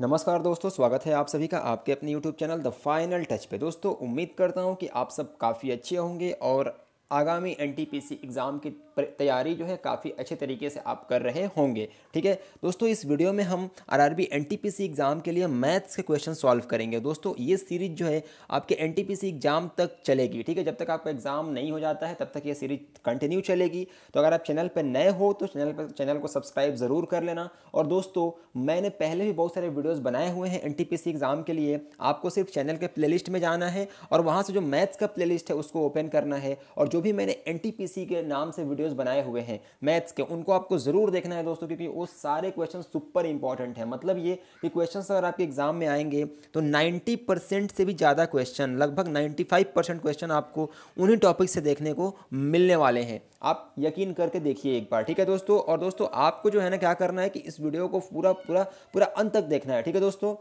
नमस्कार दोस्तों स्वागत है आप सभी का आपके अपने YouTube channel the final touch पे दोस्तों उम्मीद करता हूँ कि आप सब काफ़ी अच्छे होंगे और आगामी एन एग्ज़ाम की तैयारी जो है काफ़ी अच्छे तरीके से आप कर रहे होंगे ठीक है दोस्तों इस वीडियो में हम आर आर एग्ज़ाम के लिए मैथ्स के क्वेश्चन सॉल्व करेंगे दोस्तों ये सीरीज़ जो है आपके एन एग्ज़ाम तक चलेगी ठीक है जब तक आपका एग्ज़ाम नहीं हो जाता है तब तक ये सीरीज कंटिन्यू चलेगी तो अगर आप चैनल पर नए हो तो चैनल पर चैनल को सब्सक्राइब ज़रूर कर लेना और दोस्तों मैंने पहले भी बहुत सारे वीडियोज़ बनाए हुए हैं एन एग्ज़ाम के लिए आपको सिर्फ चैनल के प्ले में जाना है और वहाँ से जो मैथ्स का प्ले है उसको ओपन करना है और जो भी मैंने एन के नाम से वीडियोस बनाए हुए हैं मैथ्स के उनको आपको ज़रूर देखना है दोस्तों क्योंकि वो सारे क्वेश्चन सुपर इंपॉर्टेंट हैं मतलब ये कि क्वेश्चन अगर आपके एग्जाम में आएंगे तो नाइन्टी से भी ज़्यादा क्वेश्चन लगभग नाइन्टी क्वेश्चन आपको उन्हीं टॉपिक से देखने को मिलने वाले हैं आप यकीन करके देखिए एक बार ठीक है दोस्तों और दोस्तों आपको जो है ना क्या करना है कि इस वीडियो को पूरा पूरा पूरा अंत तक देखना है ठीक है दोस्तों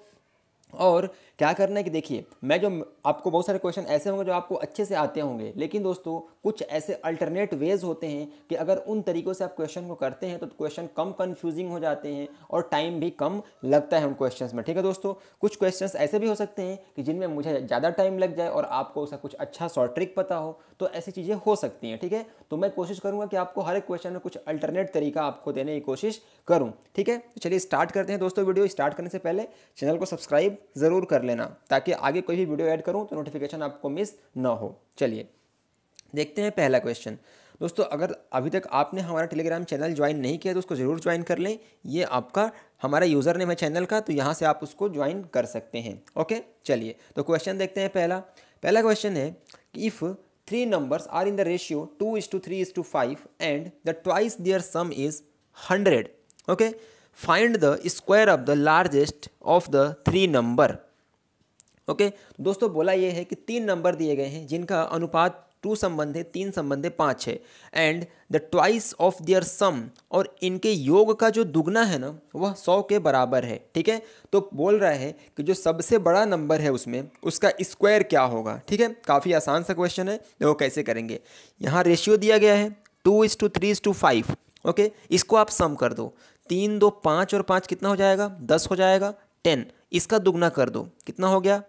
और क्या करना है कि देखिए मैं जो आपको बहुत सारे क्वेश्चन ऐसे होंगे जो आपको अच्छे से आते होंगे लेकिन दोस्तों कुछ ऐसे अल्टरनेट वेज होते हैं कि अगर उन तरीक़ों से आप क्वेश्चन को करते हैं तो क्वेश्चन कम कन्फ्यूजिंग हो जाते हैं और टाइम भी कम लगता है उन क्वेश्चन में ठीक है दोस्तों कुछ क्वेश्चन ऐसे भी हो सकते हैं कि जिनमें मुझे ज़्यादा टाइम लग जाए और आपको उसका कुछ अच्छा शॉर्ट ट्रिक पता हो तो ऐसी चीज़ें हो सकती हैं ठीक है तो मैं कोशिश करूँगा कि आपको हर एक क्वेश्चन में कुछ अल्टरनेट तरीका आपको देने की कोशिश करूँ ठीक है तो चलिए स्टार्ट करते हैं दोस्तों वीडियो स्टार्ट करने से पहले चैनल को सब्सक्राइब ज़रूर कर लेना ताकि आगे कोई भी वीडियो ऐड करूँ तो नोटिफिकेशन आपको मिस ना हो चलिए देखते हैं पहला क्वेश्चन दोस्तों अगर अभी तक आपने हमारा टेलीग्राम चैनल ज्वाइन नहीं किया तो उसको ज़रूर ज्वाइन कर लें ये आपका हमारा यूज़र नेम है चैनल का तो यहाँ से आप उसको ज्वाइन कर सकते हैं ओके चलिए तो क्वेश्चन देखते हैं पहला पहला क्वेश्चन है कि if three numbers are in the ratio two is two three is two five and the twice their sum is hundred okay okay? Find the square of the largest of the three number okay दोस्तों बोला ये है कि तीन number दिए गए हैं जिनका अनुपात टू संबंध है तीन संबंध है पाँच है and the twice of their sum और इनके योग का जो दुगना है ना वह सौ के बराबर है ठीक है तो बोल रहा है कि जो सबसे बड़ा नंबर है उसमें उसका स्क्वायर क्या होगा ठीक है काफ़ी आसान सा क्वेश्चन है वो कैसे करेंगे यहाँ रेशियो दिया गया है two is two three is two five okay इसको आप सम कर दो तीन दो पाँच और पाँच कितना हो जाएगा दस हो जाएगा टेन इसका दुगना कर दो कितना हो गया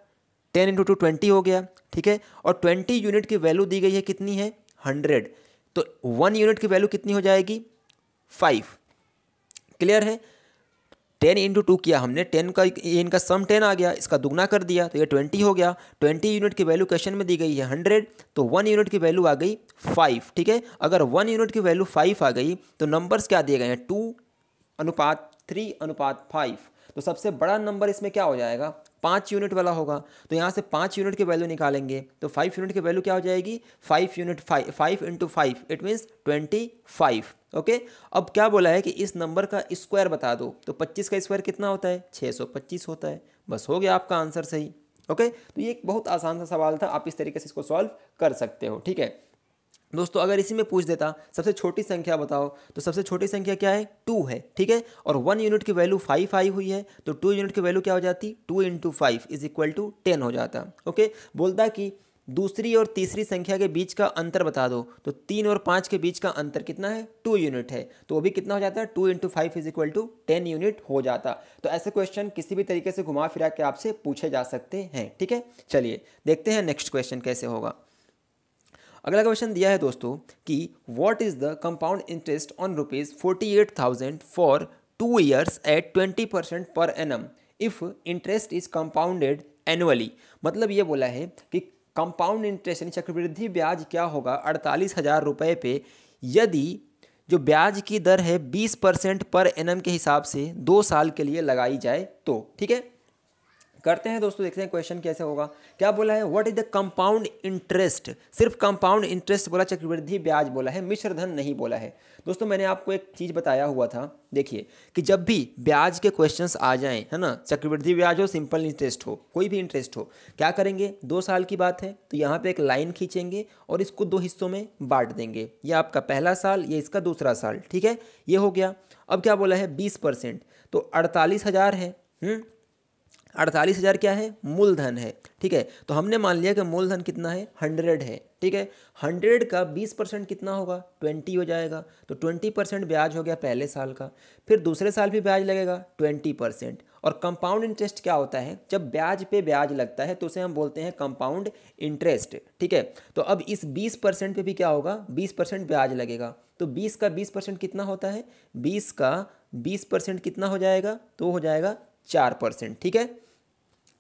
टेन इंटू टू ट्वेंटी हो गया ठीक है और ट्वेंटी यूनिट की वैल्यू दी गई है कितनी है हंड्रेड तो वन यूनिट की वैल्यू कितनी हो जाएगी फाइव क्लियर है टेन इंटू टू किया हमने टेन का इनका सम टेन आ गया इसका दुगना कर दिया तो ये ट्वेंटी हो गया ट्वेंटी यूनिट की वैल्यू क्वेश्चन में दी गई है हंड्रेड तो वन यूनिट की वैल्यू आ गई फाइव ठीक है अगर वन यूनिट की वैल्यू फाइव आ गई तो नंबर्स क्या दिए गए हैं टू अनुपात थ्री अनुपात फाइव तो सबसे बड़ा नंबर इसमें क्या हो जाएगा पाँच यूनिट वाला होगा तो यहाँ से पाँच यूनिट की वैल्यू निकालेंगे तो फाइव यूनिट की वैल्यू क्या हो जाएगी five unit five five into five it means twenty five okay अब क्या बोला है कि इस नंबर का स्क्वायर बता दो तो पच्चीस का स्क्वायर कितना होता है छः सौ पच्चीस होता है बस हो गया आपका आंसर सही ओके तो ये एक बहुत आसान सा सवाल था आप इस तरीके से इसको सॉल्व कर सकते हो ठीक है दोस्तों अगर इसी में पूछ देता सबसे छोटी संख्या बताओ तो सबसे छोटी संख्या क्या है टू है ठीक है और वन यूनिट की वैल्यू फाइव आई हुई है तो टू यूनिट की वैल्यू क्या हो जाती two into five is equal to ten हो जाता ओके बोलता कि दूसरी और तीसरी संख्या के बीच का अंतर बता दो तो तीन और पाँच के बीच का अंतर कितना है टू यूनिट है तो वो भी कितना हो जाता है two into five is equal to ten unit हो जाता तो ऐसे क्वेश्चन किसी भी तरीके से घुमा फिरा के आपसे पूछे जा सकते हैं ठीक है चलिए देखते हैं नेक्स्ट क्वेश्चन कैसे होगा अगला क्वेश्चन दिया है दोस्तों कि what is the compound interest on rupees forty eight thousand for two years at twenty percent per annum if interest is compounded annually मतलब ये बोला है कि कंपाउंड इंटरेस्ट यानी चक्रवृद्धि ब्याज क्या होगा अड़तालीस हज़ार रुपये पे यदि जो ब्याज की दर है बीस परसेंट पर एम के हिसाब से दो साल के लिए लगाई जाए तो ठीक है करते हैं दोस्तों देखते हैं क्वेश्चन कैसे होगा क्या बोला है what is the compound interest सिर्फ कंपाउंड इंटरेस्ट बोला चक्रवृद्धि ब्याज बोला है मिश्र धन नहीं बोला है दोस्तों मैंने आपको एक चीज़ बताया हुआ था देखिए कि जब भी ब्याज के क्वेश्चन आ जाए है ना चक्रवृद्धि ब्याज हो सिंपल इंटरेस्ट हो कोई भी इंटरेस्ट हो क्या करेंगे दो साल की बात है तो यहाँ पर एक लाइन खींचेंगे और इसको दो हिस्सों में बांट देंगे ये आपका पहला साल ये इसका दूसरा साल ठीक है ये हो गया अब क्या बोला है बीस परसेंट तो अड़तालीस हज़ार है हुँ? हम्म, अड़तालीस हज़ार क्या है मूलधन है ठीक है तो हमने मान लिया कि मूलधन कितना है हंड्रेड है ठीक है हंड्रेड का बीस परसेंट कितना होगा ट्वेंटी हो जाएगा तो ट्वेंटी परसेंट ब्याज हो गया पहले साल का फिर दूसरे साल भी ब्याज लगेगा ट्वेंटी परसेंट और कंपाउंड इंटरेस्ट क्या होता है जब ब्याज पे ब्याज लगता है तो उसे हम बोलते हैं कंपाउंड इंटरेस्ट ठीक है तो अब इस बीस परसेंट पर भी क्या होगा बीस परसेंट ब्याज लगेगा तो बीस का बीस परसेंट कितना होता है बीस का बीस परसेंट कितना हो जाएगा तो हो जाएगा चार परसेंट ठीक है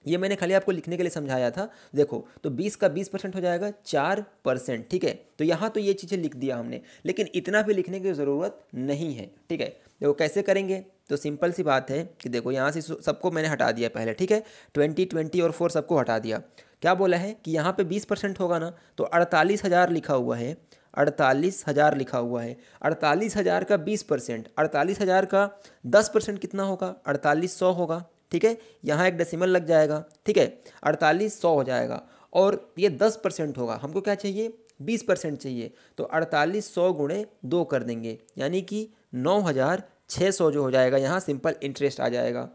ये मैंने खाली आपको लिखने के लिए समझाया था देखो तो 20 का 20 परसेंट हो जाएगा चार परसेंट ठीक है तो यहाँ तो ये चीज़ें लिख दिया हमने लेकिन इतना भी लिखने की ज़रूरत नहीं है ठीक है देखो कैसे करेंगे तो सिंपल सी बात है कि देखो यहाँ से सबको मैंने हटा दिया पहले ठीक है ट्वेंटी ट्वेंटी और फोर सबको हटा दिया क्या बोला है कि यहाँ पर बीस परसेंट होगा ना तो अड़तालीस हज़ार लिखा हुआ है अड़तालीस हज़ार लिखा हुआ है अड़तालीस हज़ार का बीस परसेंट अड़तालीस हज़ार का दस परसेंट कितना होगा अड़तालीस सौ होगा ठीक है यहाँ एक डेसिमल लग जाएगा ठीक है अड़तालीस सौ हो जाएगा और ये दस परसेंट होगा हमको क्या चाहिए बीस परसेंट चाहिए तो अड़तालीस सौ गुणे दो कर देंगे यानी कि नौ हज़ार छः सौ जो हो जाएगा यहाँ सिंपल इंटरेस्ट आ जाएगा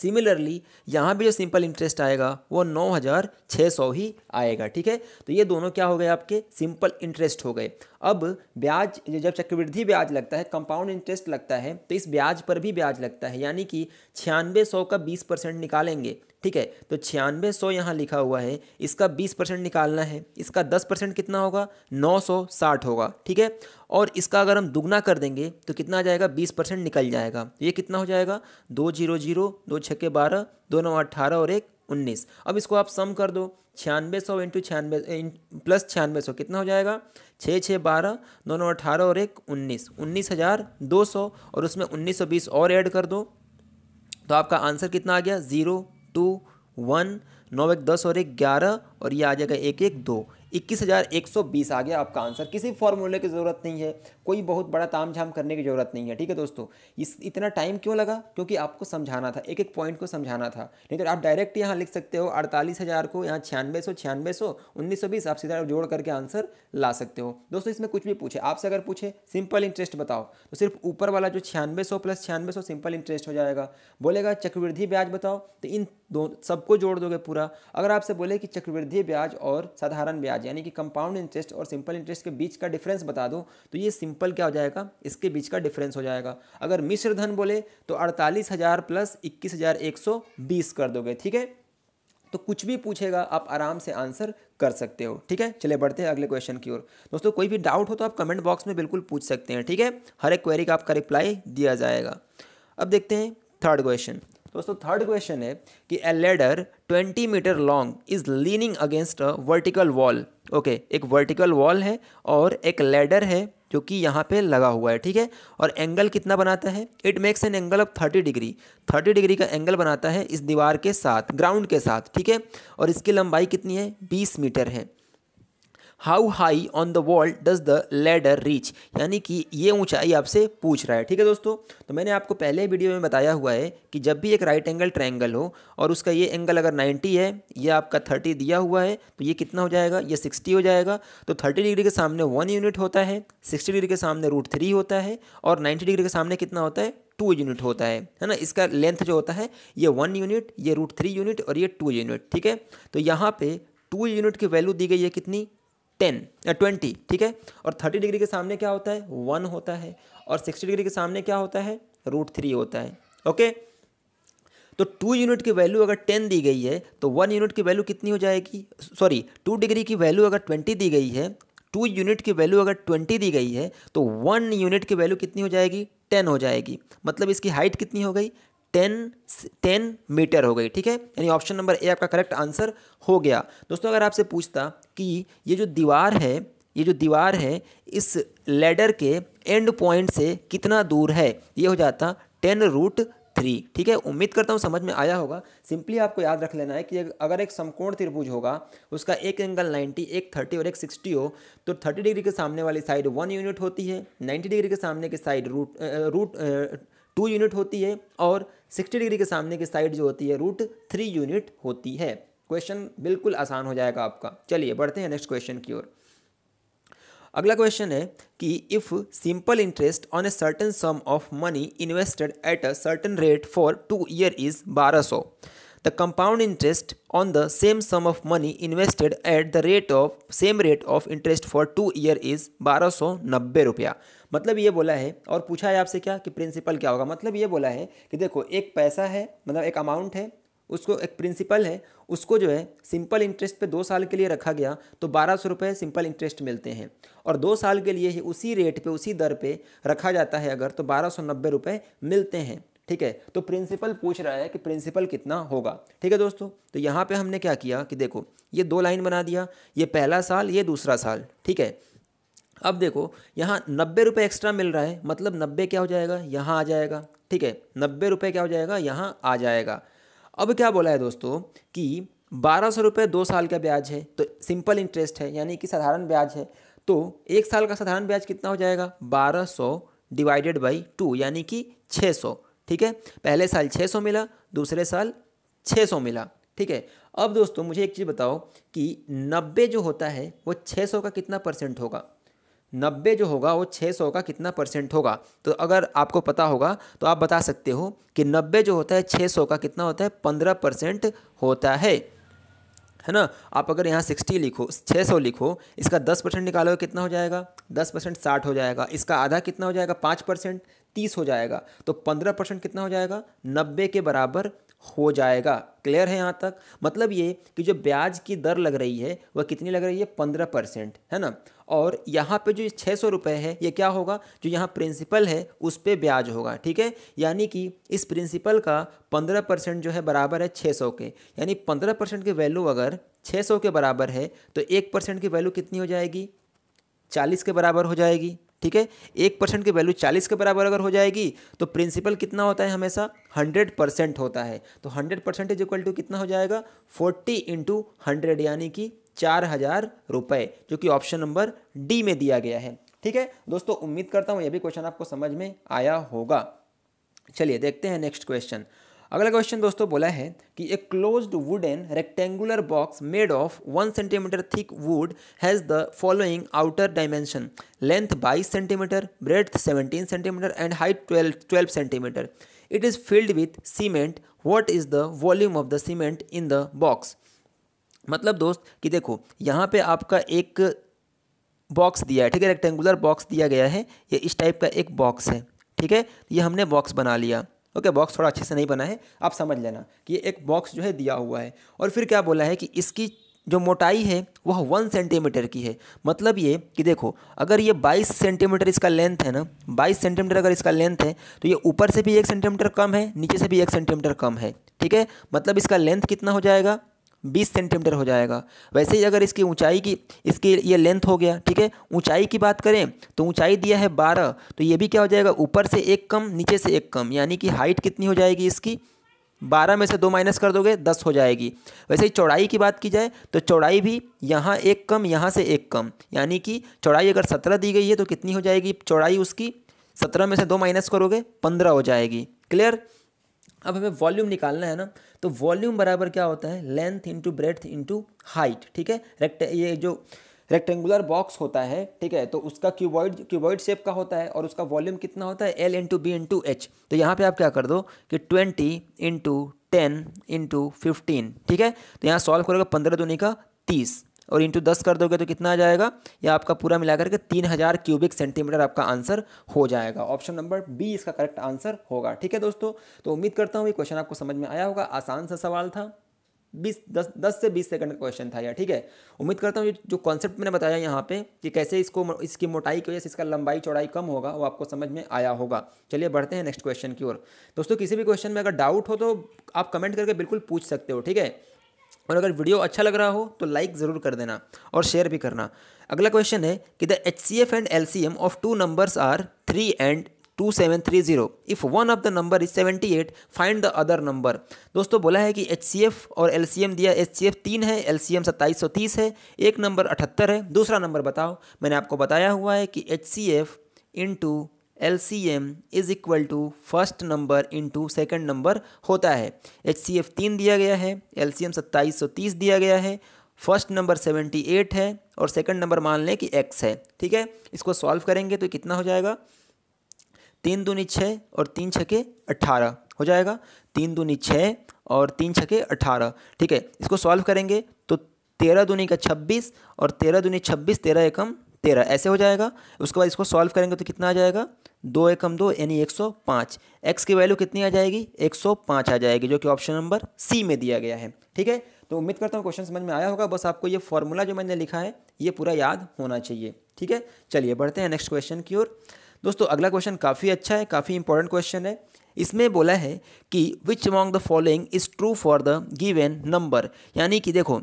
सिमिलरली यहाँ भी जो सिंपल इंटरेस्ट आएगा वो नौ हज़ार छः सौ ही आएगा ठीक है तो ये दोनों क्या हो गए आपके सिंपल इंटरेस्ट हो गए अब ब्याज जब चक्रवृद्धि ब्याज लगता है कंपाउंड इंटरेस्ट लगता है तो इस ब्याज पर भी ब्याज लगता है यानी कि छियानवे सौ का बीस परसेंट निकालेंगे ठीक है तो छियानवे सौ यहाँ लिखा हुआ है इसका बीस परसेंट निकालना है इसका दस परसेंट कितना होगा नौ सौ साठ होगा ठीक है और इसका अगर हम दुगना कर देंगे तो कितना आ जाएगा बीस परसेंट निकल जाएगा ये कितना हो जाएगा दो जीरो जीरो दो छक्के बारह दो नौ अट्ठारह और एक उन्नीस अब इसको आप सम कर दो छियानवे सौ इंटू छियानवे प्लस छियानवे सौ कितना हो जाएगा छः छः बारह दो नौ अठारह और एक उन्नीस उन्नीस हज़ार दो सौ और उसमें उन्नीस सौ बीस और ऐड कर दो तो आपका आंसर कितना आ गया ज़ीरो टू वन नौ एक दस और एक ग्यारह और ये आ जाएगा एक एक दो इक्कीस हज़ार एक सौ बीस आ गया आपका आंसर किसी फॉर्मूले की ज़रूरत नहीं है कोई बहुत बड़ा ताम झाम करने की ज़रूरत नहीं है ठीक है दोस्तों इस इतना टाइम क्यों लगा क्योंकि आपको समझाना था एक एक पॉइंट को समझाना था नहीं तो आप डायरेक्ट यहाँ लिख सकते हो अड़तालीस हज़ार को यहाँ छियानवे सौ छियानवे सौ उन्नीस सौ बीस आप सीधा जोड़ करके आंसर ला सकते हो दोस्तों इसमें कुछ भी पूछे आपसे अगर पूछे सिंपल इंटरेस्ट बताओ तो सिर्फ ऊपर वाला जो छियानवे सौ प्लस छियानवे सौ सिंपल इंटरेस्ट हो जाएगा बोलेगा चक्रवृद्धि ब्याज बताओ तो इन दो सबको जोड़ दोगे पूरा अगर आपसे बोले कि चक्रवृद्धि ब्याज और साधारण ब्याज यानी कि कंपाउंड इंटरेस्ट और सिंपल इंटरेस्ट के बीच का डिफरेंस बता दो तो ये सिंपल सिंपल क्या हो जाएगा इसके बीच का डिफरेंस हो जाएगा अगर मिश्र धन बोले तो अड़तालीस हज़ार प्लस इक्कीस हज़ार एक सौ बीस कर दोगे ठीक है तो कुछ भी पूछेगा आप आराम से आंसर कर सकते हो ठीक है चले बढ़ते हैं अगले क्वेश्चन की ओर दोस्तों कोई भी डाउट हो तो आप कमेंट बॉक्स में बिल्कुल पूछ सकते हैं ठीक है हर एक क्वेरी का आपका रिप्लाई दिया जाएगा अब देखते हैं थर्ड क्वेश्चन दोस्तों थर्ड क्वेश्चन है कि a ladder twenty metre long is leaning against a vertical wall okay एक वर्टिकल वॉल है और एक लेडर है जो कि यहाँ पे लगा हुआ है ठीक है और एंगल कितना बनाता है it makes an angle of thirty degree thirty degree का एंगल बनाता है इस दीवार के साथ ग्राउंड के साथ ठीक है और इसकी लंबाई कितनी है बीस मीटर है how high on the wall does the ladder reach यानी कि ये ऊंचाई आपसे पूछ रहा है ठीक है दोस्तों तो मैंने आपको पहले वीडियो में बताया हुआ है कि जब भी एक राइट एंगल ट्रायंगल हो और उसका ये एंगल अगर 90 है ये आपका 30 दिया हुआ है तो ये कितना हो जाएगा ये 60 हो जाएगा तो 30 डिग्री के सामने वन यूनिट होता है 60 डिग्री के सामने रूट थ्री होता है और 90 डिग्री के सामने कितना होता है टू यूनिट होता है है ना इसका लेंथ जो होता है ये वन यूनिट ये रूट थ्री यूनिट और ये टू यूनिट ठीक है तो यहाँ पे टू यूनिट की वैल्यू दी गई है कितनी टेन या ट्वेंटी ठीक है और थर्टी डिग्री के सामने क्या होता है वन होता है और सिक्सटी डिग्री के सामने क्या होता है रूट थ्री होता है ओके तो टू यूनिट की वैल्यू अगर टेन दी गई है तो वन यूनिट की वैल्यू कितनी हो जाएगी सॉरी टू डिग्री की वैल्यू अगर ट्वेंटी दी गई है टू यूनिट की वैल्यू अगर ट्वेंटी दी गई है तो वन यूनिट की वैल्यू कितनी हो जाएगी टेन हो जाएगी मतलब इसकी हाइट कितनी हो गई टेन टेन मीटर हो गई ठीक है यानी ऑप्शन नंबर ए आपका करेक्ट आंसर हो गया दोस्तों अगर आपसे पूछता कि ये जो दीवार है ये जो दीवार है इस लेडर के एंड पॉइंट से कितना दूर है ये हो जाता टेन रूट थ्री ठीक है उम्मीद करता हूँ समझ में आया होगा सिंपली आपको याद रख लेना है कि अगर एक समकोण त्रिभुज होगा उसका एक एंगल 90, एक 30 और एक 60 हो तो 30 डिग्री के सामने वाली साइड वन यूनिट होती है 90 डिग्री के सामने की side root root two unit होती है और सिक्सटी डिग्री के सामने की साइड जो होती है रूट थ्री यूनिट होती है क्वेश्चन बिल्कुल आसान हो जाएगा आपका चलिए बढ़ते हैं नेक्स्ट क्वेश्चन की ओर अगला क्वेश्चन है कि if simple interest on a certain sum of money invested at a certain rate for two year is बारह सौ the compound interest on the same sum of money invested at the rate of same rate of interest for two year is बारह सौ नब्बे रुपया मतलब ये बोला है और पूछा है आपसे क्या कि प्रिंसिपल क्या होगा मतलब ये बोला है कि देखो एक पैसा है मतलब एक अमाउंट है उसको एक प्रिंसिपल है उसको जो है सिंपल इंटरेस्ट पे दो साल के लिए रखा गया तो बारह सौ रुपये सिंपल इंटरेस्ट मिलते हैं और दो साल के लिए ही उसी रेट पे उसी दर पे रखा जाता है अगर तो बारह सौ नब्बे रुपये मिलते हैं ठीक है तो प्रिंसिपल पूछ रहा है कि प्रिंसिपल कितना होगा ठीक है दोस्तों तो यहाँ पे हमने क्या किया कि देखो ये दो लाइन बना दिया ये पहला साल ये दूसरा साल ठीक है अब देखो यहाँ नब्बे रुपये एक्स्ट्रा मिल रहा है मतलब नब्बे क्या हो जाएगा यहाँ आ जाएगा ठीक है नब्बे रुपये क्या हो जाएगा यहाँ आ जाएगा अब क्या बोला है दोस्तों कि बारह सौ रुपये दो साल का ब्याज है तो सिंपल इंटरेस्ट है यानी कि साधारण ब्याज है तो एक साल का साधारण ब्याज कितना हो जाएगा बारह सौ डिवाइडेड बाई टू यानी कि छः सौ ठीक है पहले साल 600 मिला दूसरे साल 600 मिला ठीक है अब दोस्तों मुझे एक चीज़ बताओ कि 90 जो होता है वो 600 का कितना परसेंट होगा 90 जो होगा वो 600 का कितना परसेंट होगा तो अगर आपको पता होगा तो आप बता सकते हो कि 90 जो होता है 600 का कितना होता है 15 परसेंट होता है है ना आप अगर यहाँ 60 लिखो 600 लिखो इसका 10 परसेंट निकालोगे कितना हो जाएगा 10 परसेंट साठ हो जाएगा इसका आधा कितना हो जाएगा 5 परसेंट तीस हो जाएगा तो पंद्रह परसेंट कितना हो जाएगा नब्बे के बराबर हो जाएगा क्लियर है यहाँ तक मतलब ये कि जो ब्याज की दर लग रही है वह कितनी लग रही है पंद्रह परसेंट है ना और यहाँ पे जो छः सौ रुपये है ये क्या होगा जो यहाँ प्रिंसिपल है उस पर ब्याज होगा ठीक है यानी कि इस प्रिंसिपल का पंद्रह परसेंट जो है बराबर है छः सौ के यानी पंद्रह परसेंट की वैल्यू अगर छः सौ के बराबर है तो एक परसेंट की वैल्यू कितनी हो जाएगी चालीस के बराबर हो जाएगी ठीक है एक परसेंट की वैल्यू चालीस के बराबर अगर हो जाएगी तो प्रिंसिपल कितना होता है हमेशा हंड्रेड परसेंट होता है तो hundred percent is equal to कितना हो जाएगा फोर्टी इंटू हंड्रेड यानी कि चार हज़ार रुपये जो कि ऑप्शन नंबर डी में दिया गया है ठीक है दोस्तों उम्मीद करता हूँ यह भी क्वेश्चन आपको समझ में आया होगा चलिए देखते हैं नेक्स्ट क्वेश्चन अगला क्वेश्चन दोस्तों बोला है कि a closed wooden rectangular box made of one centimetre thick wood has the following outer dimension length बाईस centimetre breadth seventeen centimetre and height twelve twelve centimetre it is filled with cement what is the volume of the cement in the box मतलब दोस्त कि देखो यहाँ पे आपका एक box दिया है ठीक है रेक्टेंगुलर बॉक्स दिया गया है ये इस टाइप का एक बॉक्स है ठीक है ये हमने बॉक्स बना लिया ओके बॉक्स थोड़ा अच्छे से नहीं बना है आप समझ लेना कि एक बॉक्स जो है दिया हुआ है और फिर क्या बोला है कि इसकी जो मोटाई है वह वन सेंटीमीटर की है मतलब ये कि देखो अगर ये बाईस सेंटीमीटर इसका लेंथ है ना बाईस सेंटीमीटर अगर इसका लेंथ है तो ये ऊपर से भी एक सेंटीमीटर कम है नीचे से भी एक सेंटीमीटर कम है ठीक है मतलब इसका लेंथ कितना हो जाएगा बीस सेंटीमीटर हो जाएगा वैसे ही अगर इसकी ऊंचाई की इसकी ये लेंथ हो गया ठीक है ऊंचाई की बात करें तो ऊंचाई दिया है बारह तो ये भी क्या हो जाएगा ऊपर से एक कम नीचे से एक कम यानी कि हाइट कितनी हो जाएगी इसकी बारह में से दो माइनस कर दोगे दस हो जाएगी वैसे ही चौड़ाई की बात की जाए तो चौड़ाई भी यहाँ एक कम यहाँ से एक कम यानी कि चौड़ाई अगर सत्रह दी गई है तो कितनी हो जाएगी चौड़ाई उसकी सत्रह में से दो माइनस करोगे पंद्रह हो जाएगी क्लियर अब हमें वॉल्यूम निकालना है ना तो वॉल्यूम बराबर क्या होता है length into breadth into height ठीक है रेक्ट ये जो रेक्टेंगुलर बॉक्स होता है ठीक है तो उसका क्यूबॉइड क्यूबॉइड शेप का होता है और उसका वॉल्यूम कितना होता है L into B into H तो यहाँ पे आप क्या कर दो कि twenty into ten into fifteen ठीक है तो यहाँ सॉल्व करोगे पंद्रह दुनिया का तीस और इंटू दस कर दोगे तो कितना आ जाएगा या आपका पूरा मिलाकर के तीन हज़ार क्यूबिक सेंटीमीटर आपका आंसर हो जाएगा ऑप्शन नंबर बी इसका करेक्ट आंसर होगा ठीक है दोस्तों तो उम्मीद करता हूँ ये क्वेश्चन आपको समझ में आया होगा आसान सा सवाल था बीस दस दस से बीस सेकंड का क्वेश्चन था यार ठीक है उम्मीद करता हूँ जो कॉन्सेप्ट मैंने बताया यहाँ पे कि कैसे इसको इसकी मोटाई की वजह से इसका लंबाई चौड़ाई कम होगा वो आपको समझ में आया होगा चलिए बढ़ते हैं नेक्स्ट क्वेश्चन की ओर दोस्तों किसी भी क्वेश्चन में अगर डाउट हो तो आप कमेंट करके बिल्कुल पूछ सकते हो ठीक है और अगर वीडियो अच्छा लग रहा हो तो लाइक ज़रूर कर देना और शेयर भी करना अगला क्वेश्चन है कि the H C F and L C M of two numbers are three and two seven three zero if one of the number is seventy eight find the other number दोस्तों बोला है कि H C F और L C M दिया H C F तीन है L C M सत्ताईस सौ तीस है एक नंबर अठहत्तर है दूसरा नंबर बताओ मैंने आपको बताया हुआ है कि H C F into L C M is equal to first number into second number होता है एच सी एफ तीन दिया गया है एल सी एम सत्ताईस सौ तीस दिया गया है फर्स्ट नंबर सेवेंटी एट है और सेकेंड नंबर मान लें कि एक्स है ठीक है इसको सॉल्व करेंगे तो कितना हो जाएगा तीन दूनी छः और तीन छके अट्ठारह हो जाएगा तीन दूनी छः और तीन छके अट्ठारह ठीक है इसको सॉल्व करेंगे तो तेरह दूनी का छब्बीस और तेरह दूनी छब्बीस तेरह एकम तेरह ऐसे हो जाएगा उसके बाद इसको सॉल्व करेंगे तो कितना आ जाएगा दो एकम दो यानी एक सौ पाँच एक्स की वैल्यू कितनी आ जाएगी एक सौ पाँच आ जाएगी जो कि ऑप्शन नंबर सी में दिया गया है ठीक है तो उम्मीद करता हूँ क्वेश्चन समझ में आया होगा बस आपको ये फॉर्मूला जो मैंने लिखा है ये पूरा याद होना चाहिए ठीक है चलिए बढ़ते हैं नेक्स्ट क्वेश्चन की ओर दोस्तों अगला क्वेश्चन काफ़ी अच्छा है काफ़ी इंपॉर्टेंट क्वेश्चन है इसमें बोला है कि which among the following is true for the given number यानी कि देखो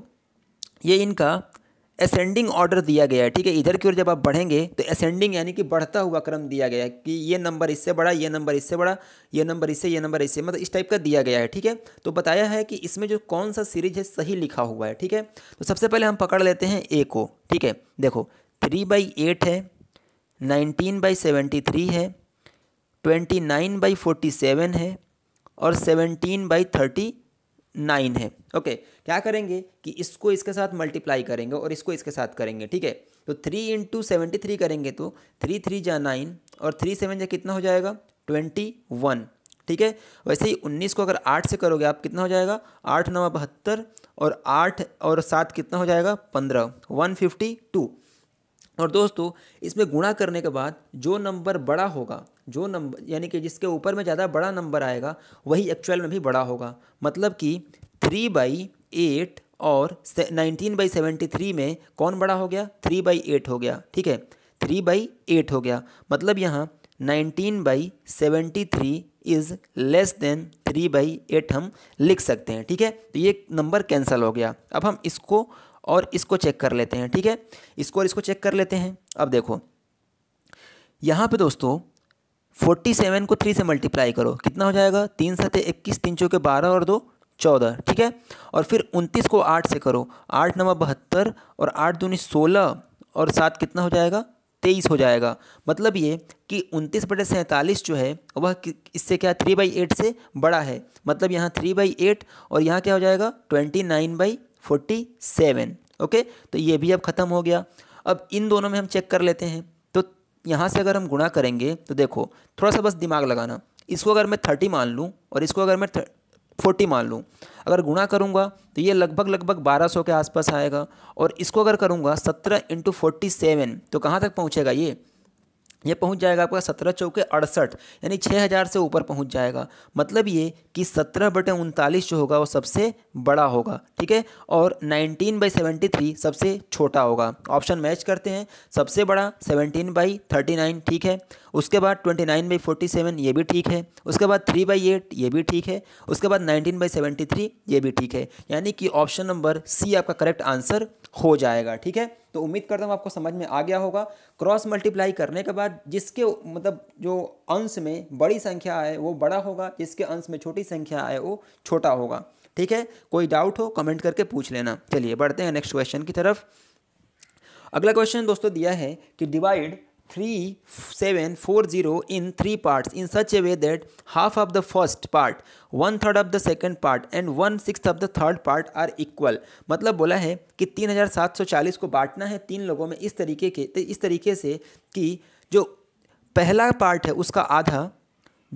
ये इनका असेंडिंग ऑर्डर दिया गया है ठीक है इधर की ओर जब आप बढ़ेंगे तो असेंडिंग यानी कि बढ़ता हुआ क्रम दिया गया है कि ये नंबर इससे बड़ा ये नंबर इससे बड़ा ये नंबर इससे ये नंबर इससे मतलब इस टाइप का दिया गया है ठीक है तो बताया है कि इसमें जो कौन सा सीरीज है सही लिखा हुआ है ठीक है तो सबसे पहले हम पकड़ लेते हैं ए को ठीक है देखो थ्री बाई एट है नाइनटीन बाई सेवेंटी थ्री है twenty nine by forty seven है और सेवनटीन बाई थर्टी नाइन है ओके क्या करेंगे कि इसको इसके साथ मल्टीप्लाई करेंगे और इसको इसके साथ करेंगे ठीक है तो थ्री इंटू सेवेंटी थ्री करेंगे तो थ्री थ्री जा नाइन और थ्री सेवन जा कितना हो जाएगा ट्वेंटी वन ठीक है वैसे ही उन्नीस को अगर आठ से करोगे आप कितना हो जाएगा आठ नवा बहत्तर और आठ और सात कितना हो जाएगा पंद्रह वन फिफ्टी टू और दोस्तों इसमें गुणा करने के बाद जो नंबर बड़ा होगा जो नंबर यानी कि जिसके ऊपर में ज़्यादा बड़ा नंबर आएगा वही एक्चुअल में भी बड़ा होगा मतलब कि थ्री बाई एट और नाइनटीन बाई सेवेंटी थ्री में कौन बड़ा हो गया थ्री बाई एट हो गया ठीक है थ्री बाई एट हो गया मतलब यहाँ nineteen by seventy three is less than three by eight हम लिख सकते हैं ठीक है तो ये नंबर कैंसिल हो गया अब हम इसको और इसको चेक कर लेते हैं ठीक है इसको और इसको चेक कर लेते हैं अब देखो यहाँ पे दोस्तों फोर्टी सेवन को थ्री से मल्टीप्लाई करो कितना हो जाएगा तीन सत्य इक्कीस तीन चौके बारह और दो चौदह ठीक है और फिर उनतीस को आठ से करो आठ नवा बहत्तर और आठ दूनी सोलह और सात कितना हो जाएगा तेईस हो जाएगा मतलब ये कि उनतीस बटे सैंतालीस जो है वह इससे क्या थ्री बाई एट से बड़ा है मतलब यहाँ थ्री बाई एट और यहाँ क्या हो जाएगा twenty nine by forty seven okay तो ये भी अब ख़त्म हो गया अब इन दोनों में हम चेक कर लेते हैं तो यहाँ से अगर हम गुणा करेंगे तो देखो थोड़ा सा बस दिमाग लगाना इसको अगर मैं थर्टी मान लूँ और इसको अगर मैं फोर्टी मान लूँ अगर गुणा करूँगा तो ये लगभग लगभग बारह सौ के आसपास आएगा और इसको अगर करूँगा सत्रह इंटू फोर्टी सेवन तो कहाँ तक पहुँचेगा ये ये पहुंच जाएगा आपका सत्रह चौके अड़सठ यानी छः हज़ार से ऊपर पहुंच जाएगा मतलब ये कि सत्रह बटे उनतालीस जो होगा वो सबसे बड़ा होगा ठीक है और नाइनटीन बाई सेवेंटी थ्री सबसे छोटा होगा ऑप्शन मैच करते हैं सबसे बड़ा सेवनटीन बाई थर्टी नाइन ठीक है उसके बाद twenty nine by forty seven ये भी ठीक है उसके बाद थ्री बाई एट ये भी ठीक है उसके बाद नाइनटीन बाई सेवेंटी थ्री ये भी ठीक है यानी कि ऑप्शन नंबर सी आपका करेक्ट आंसर हो जाएगा ठीक है तो उम्मीद करता हूँ आपको समझ में आ गया होगा क्रॉस मल्टीप्लाई करने के बाद जिसके मतलब जो अंश में बड़ी संख्या आए वो बड़ा होगा जिसके अंश में छोटी संख्या आए वो छोटा होगा ठीक है कोई डाउट हो कमेंट करके पूछ लेना चलिए बढ़ते हैं नेक्स्ट क्वेश्चन की तरफ अगला क्वेश्चन दोस्तों दिया है कि divide three seven four zero in three parts in such a way that half of the first part one third of the second part and one six of the third part are equal मतलब बोला है कि तीन हज़ार सात सौ चालीस को बांटना है तीन लोगों में इस तरीके के तो इस तरीके से कि जो पहला पार्ट है उसका आधा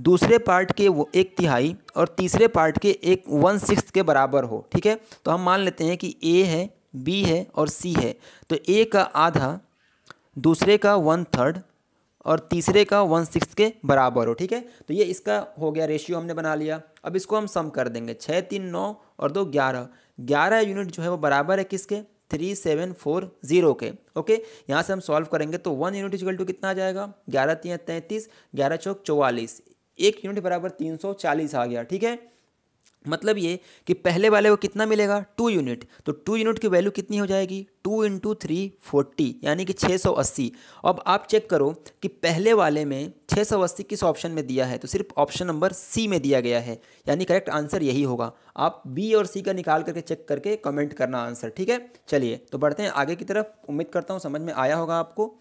दूसरे पार्ट के वो एक तिहाई और तीसरे पार्ट के एक वन सिक्स के बराबर हो ठीक है तो हम मान लेते हैं कि ए है बी है और सी है तो ए का आधा दूसरे का वन थर्ड और तीसरे का वन सिक्स के बराबर हो ठीक है तो ये इसका हो गया रेशियो हमने बना लिया अब इसको हम सम कर देंगे छः तीन नौ और दो ग्यारह ग्यारह यूनिट जो है वो बराबर है किसके थ्री सेवन फोर जीरो के ओके यहाँ से हम सॉल्व करेंगे तो वन यूनिट इजल टू कितना आ जाएगा ग्यारह तीन तैंतीस ग्यारह चौक चौवालीस एक यूनिट बराबर तीन सौ चालीस आ गया ठीक है मतलब ये कि पहले वाले को कितना मिलेगा टू यूनिट तो टू यूनिट की वैल्यू कितनी हो जाएगी टू इंटू थ्री फोर्टी यानी कि छः सौ अस्सी अब आप चेक करो कि पहले वाले में छः सौ अस्सी किस ऑप्शन में दिया है तो सिर्फ ऑप्शन नंबर सी में दिया गया है यानी करेक्ट आंसर यही होगा आप बी और सी का निकाल करके चेक करके कमेंट करना आंसर ठीक है चलिए तो बढ़ते हैं आगे की तरफ उम्मीद करता हूँ समझ में आया होगा आपको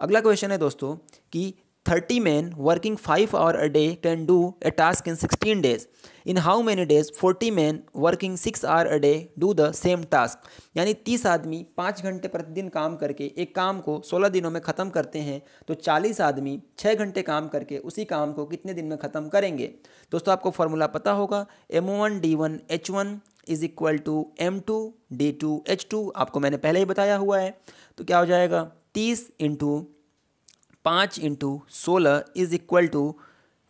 अगला क्वेश्चन है दोस्तों कि thirty man working five hour a day can do a task in sixteen days in how many days forty man working six hour a day do the same task यानी तीस आदमी पाँच घंटे प्रतिदिन काम करके एक काम को सोलह दिनों में ख़त्म करते हैं तो चालीस आदमी छः घंटे काम करके उसी काम को कितने दिन में ख़त्म करेंगे दोस्तों आपको फॉर्मूला पता होगा M one D one H one is equal to M two D two H two आपको मैंने पहले ही बताया हुआ है तो क्या हो जाएगा तीस इंटू पाँच इंटू सोलह इज इक्वल टू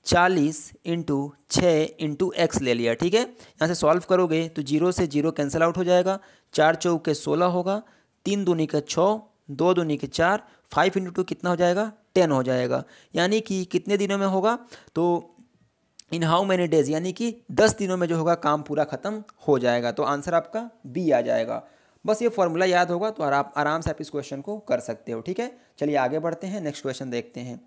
चालीस इंटू छः इंटू एक्स ले लिया ठीक है यहाँ से सॉल्व करोगे तो जीरो से जीरो कैंसिल आउट हो जाएगा चार के सोलह होगा तीन दूनी के छः दो दूनी के चार फाइव इंटू टू कितना हो जाएगा टेन हो जाएगा यानी कि कितने दिनों में होगा तो इन हाउ मैनी डेज यानी कि दस दिनों में जो होगा काम पूरा ख़त्म हो जाएगा तो आंसर आपका बी आ जाएगा बस ये फॉर्मूला याद होगा तो आप आराम से आप इस क्वेश्चन को कर सकते हो ठीक है चलिए आगे बढ़ते हैं नेक्स्ट क्वेश्चन देखते हैं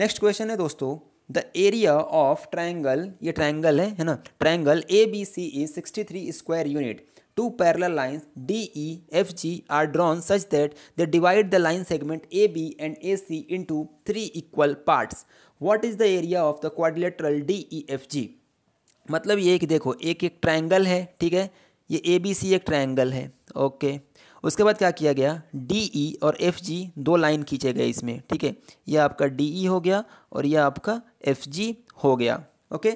नेक्स्ट क्वेश्चन है दोस्तों द एरिया ऑफ ट्राइंगल ये ट्राइंगल है है ना triangle A B C is sixty three square unit two parallel lines D E F G drawn such that they divide the line segment A B and A C into three equal parts what is the area of the area D E F G मतलब ये कि देखो एक एक triangle है ठीक है ये ए बी सी एक ट्रायंगल है ओके उसके बाद क्या किया गया डी ई e और एफ जी दो लाइन खींचे गए इसमें ठीक है यह आपका डी ई e हो गया और यह आपका एफ जी हो गया okay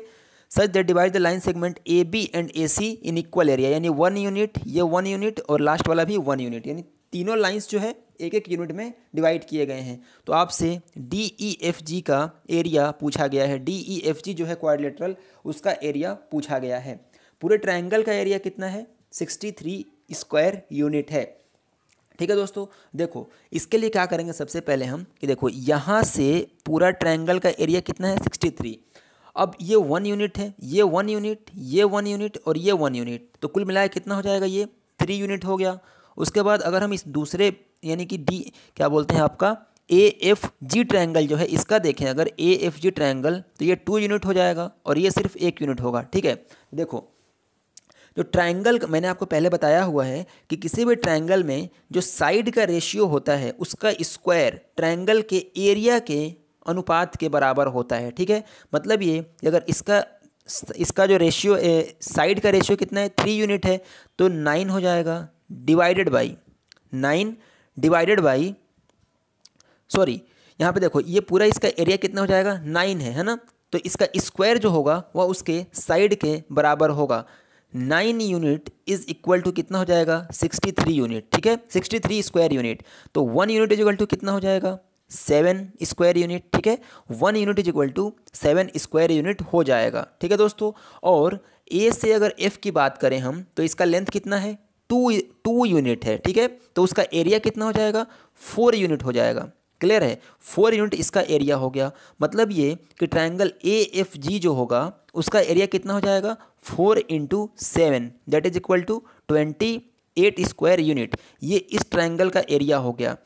such that divide the line segment A B and A C in equal area यानी वन यूनिट ये वन यूनिट और लास्ट वाला भी वन यूनिट यानी तीनों लाइंस जो है एक एक यूनिट में डिवाइड किए गए हैं तो आपसे डी ई एफ जी का एरिया पूछा गया है डी ई एफ जी जो है क्वाड्रिलेटरल उसका एरिया पूछा गया है पूरे ट्राइंगल का एरिया कितना है सिक्सटी थ्री स्क्वायर यूनिट है ठीक है दोस्तों देखो इसके लिए क्या करेंगे सबसे पहले हम कि देखो यहाँ से पूरा ट्राइंगल का एरिया कितना है सिक्सटी थ्री अब ये वन यूनिट है ये वन यूनिट ये वन यूनिट और ये वन यूनिट तो कुल मिलाए कितना हो जाएगा ये थ्री यूनिट हो गया उसके बाद अगर हम इस दूसरे यानी कि डी क्या बोलते हैं आपका ए एफ जी ट्रायंगल जो है इसका देखें अगर ए एफ जी ट्रायंगल तो ये टू यूनिट हो जाएगा और ये सिर्फ एक यूनिट होगा ठीक है देखो जो ट्रायंगल मैंने आपको पहले बताया हुआ है कि किसी भी ट्रायंगल में जो साइड का रेशियो होता है उसका स्क्वायर ट्रायंगल के एरिया के अनुपात के बराबर होता है ठीक है मतलब ये अगर इसका इसका जो रेशियो साइड का रेशियो कितना है थ्री यूनिट है तो नाइन हो जाएगा divided by nine divided by sorry यहाँ पे देखो ये पूरा इसका एरिया कितना हो जाएगा नाइन है है ना तो इसका स्क्वायर जो होगा वह उसके साइड के बराबर होगा nine unit is equal to कितना हो जाएगा सिक्सटी थ्री यूनिट ठीक है सिक्सटी थ्री स्क्वायर यूनिट तो one unit is equal to कितना हो जाएगा सेवन स्क्वायर यूनिट ठीक है one unit is equal to seven square unit हो जाएगा ठीक है दोस्तों और ए से अगर एफ की बात करें हम तो इसका लेंथ कितना है टू टू यूनिट है ठीक है तो उसका एरिया कितना हो जाएगा फोर यूनिट हो जाएगा क्लियर है फोर यूनिट इसका एरिया हो गया मतलब ये कि ट्राइंगल ए एफ जी जो होगा उसका एरिया कितना हो जाएगा four into seven that is equal to twenty eight square unit ये इस ट्राइंगल का एरिया हो गया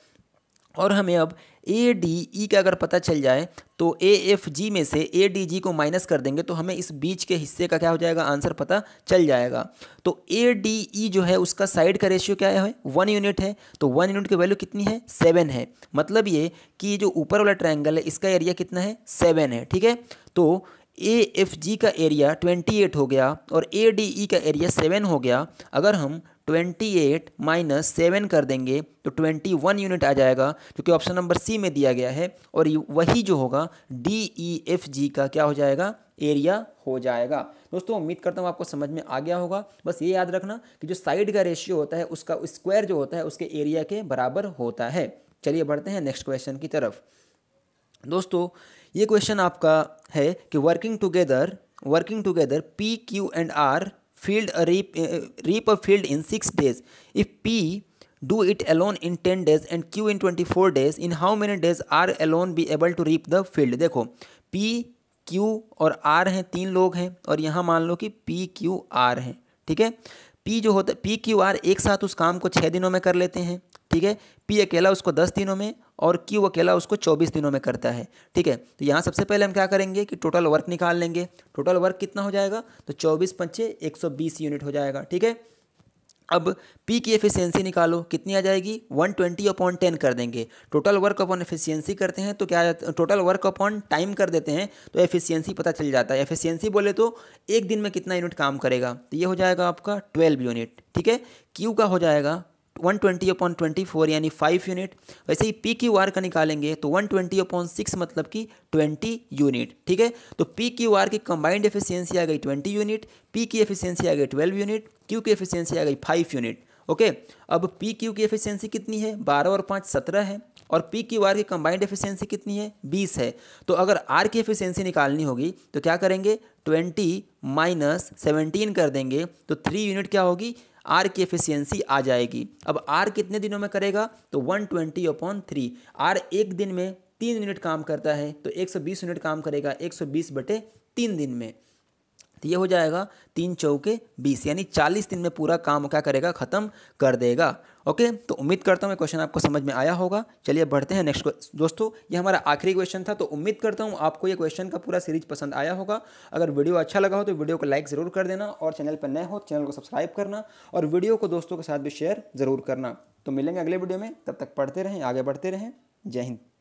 और हमें अब ए डी ई का अगर पता चल जाए तो ए एफ जी में से ए डी जी को माइनस कर देंगे तो हमें इस बीच के हिस्से का क्या हो जाएगा आंसर पता चल जाएगा तो ए डी ई जो है उसका साइड का रेशियो क्या है वन यूनिट है तो वन यूनिट की वैल्यू कितनी है सेवन है मतलब ये कि जो ऊपर वाला ट्राइंगल है इसका एरिया कितना है सेवन है ठीक है तो ए एफ जी का एरिया ट्वेंटी एट हो गया और ए डी ई का एरिया सेवन हो गया अगर हम ट्वेंटी एट माइनस सेवन कर देंगे तो ट्वेंटी वन यूनिट आ जाएगा क्योंकि ऑप्शन नंबर सी में दिया गया है और वही जो होगा डी ई एफ जी का क्या हो जाएगा एरिया हो जाएगा दोस्तों उम्मीद करता हूँ आपको समझ में आ गया होगा बस ये याद रखना कि जो साइड का रेशियो होता है उसका स्क्वायर जो होता है उसके एरिया के बराबर होता है चलिए बढ़ते हैं नेक्स्ट क्वेश्चन की तरफ दोस्तों ये क्वेश्चन आपका है कि working together working together P Q and R field reap reap a field in six days if P do it alone in ten days and Q in twenty four days in how many days R alone be able to reap the field देखो P Q और R हैं तीन लोग हैं और यहाँ मान लो कि पी क्यू आर हैं ठीक है पी जो होता है पी क्यू आर एक साथ उस काम को छः दिनों में कर लेते हैं ठीक है पी अकेला उसको दस दिनों में और क्यू अकेला उसको चौबीस दिनों में करता है ठीक है तो यहाँ सबसे पहले हम क्या करेंगे कि टोटल वर्क निकाल लेंगे टोटल वर्क कितना हो जाएगा तो चौबीस पंचे एक यूनिट हो जाएगा ठीक है अब पी की एफिशिएंसी निकालो कितनी आ जाएगी 120 ट्वेंटी अपॉन टेन कर देंगे टोटल वर्क अपॉन एफिशिएंसी करते हैं तो क्या टोटल वर्क अपॉन टाइम कर देते हैं तो एफिशिएंसी पता चल जाता है एफिशिएंसी बोले तो एक दिन में कितना यूनिट काम करेगा तो ये हो जाएगा आपका 12 यूनिट ठीक है क्यू का हो जाएगा one twenty upon twenty four यानी फाइव यूनिट वैसे ही पी क्यू आर का निकालेंगे तो वन ट्वेंटी अपॉन सिक्स मतलब कि ट्वेंटी यूनिट ठीक है तो पी क्यू आर की कंबाइंड एफिशिएंसी आ गई ट्वेंटी यूनिट पी की एफिशिएंसी आ गई ट्वेल्व यूनिट क्यू की एफिशिएंसी आ गई फाइव यूनिट ओके अब पी क्यू की एफिशियंसी कितनी है बारह और पाँच सत्रह है और पी क्यू आर की कंबाइंड एफिशियंसी कितनी है बीस है तो अगर आर की एफिशियंसी निकालनी होगी तो क्या करेंगे ट्वेंटी माइनस सेवनटीन कर देंगे तो थ्री यूनिट क्या होगी आर की एफिशियंसी आ जाएगी अब आर कितने दिनों में करेगा तो one twenty upon three R एक दिन में तीन यूनिट काम करता है तो एक सौ बीस यूनिट काम करेगा एक सौ बीस बटे तीन दिन में तो ये हो जाएगा तीन चौके बीस यानी चालीस दिन में पूरा काम क्या करेगा ख़त्म कर देगा ओके तो उम्मीद करता हूँ ये क्वेश्चन आपको समझ में आया होगा चलिए बढ़ते हैं नेक्स्ट दोस्तों ये हमारा आखिरी क्वेश्चन था तो उम्मीद करता हूँ आपको ये क्वेश्चन का पूरा सीरीज पसंद आया होगा अगर वीडियो अच्छा लगा हो तो वीडियो को लाइक ज़रूर कर देना और चैनल पर नए हो तो चैनल को सब्सक्राइब करना और वीडियो को दोस्तों के साथ भी शेयर ज़रूर करना तो मिलेंगे अगले वीडियो में तब तक पढ़ते रहें आगे बढ़ते रहें जय हिंद